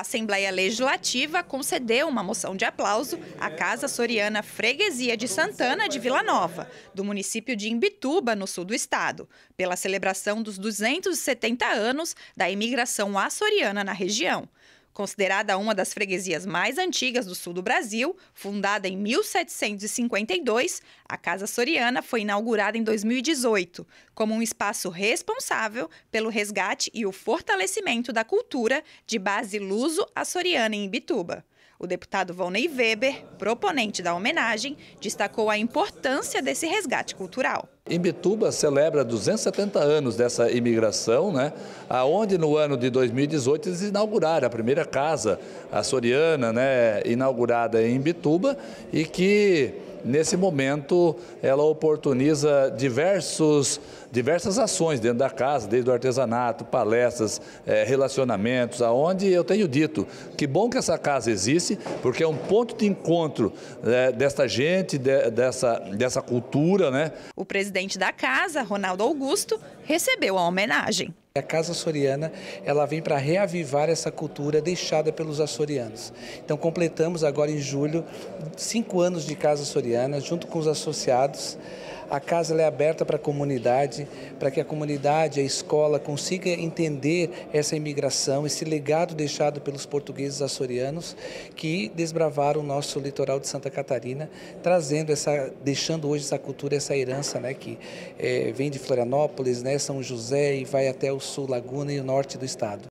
A Assembleia Legislativa concedeu uma moção de aplauso à Casa Soriana Freguesia de Santana de Vila Nova, do município de Imbituba, no sul do estado, pela celebração dos 270 anos da imigração açoriana na região. Considerada uma das freguesias mais antigas do sul do Brasil, fundada em 1752, a Casa Soriana foi inaugurada em 2018 como um espaço responsável pelo resgate e o fortalecimento da cultura de base luso-açoriana em Ibituba. O deputado Volney Weber, proponente da homenagem, destacou a importância desse resgate cultural. Imbituba celebra 270 anos dessa imigração, né? aonde no ano de 2018 eles inauguraram a primeira casa açoriana, né? inaugurada em Imbituba, e que nesse momento ela oportuniza diversos, diversas ações dentro da casa, desde o artesanato, palestras, é, relacionamentos, aonde eu tenho dito que bom que essa casa existe, porque é um ponto de encontro é, desta gente, de, dessa, dessa cultura. Né? O presidente presidente da casa, Ronaldo Augusto, recebeu a homenagem. A Casa Açoriana, ela vem para reavivar essa cultura deixada pelos açorianos. Então, completamos agora em julho cinco anos de Casa Açoriana, junto com os associados, a casa é aberta para a comunidade, para que a comunidade, a escola consiga entender essa imigração, esse legado deixado pelos portugueses açorianos que desbravaram o nosso litoral de Santa Catarina, trazendo essa, deixando hoje essa cultura, essa herança, né, que é, vem de Florianópolis, né, São José e vai até o sul, Laguna e o norte do estado.